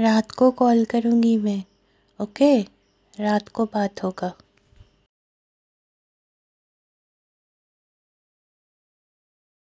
रात को कॉल करूँगी मैं ओके रात को बात होगा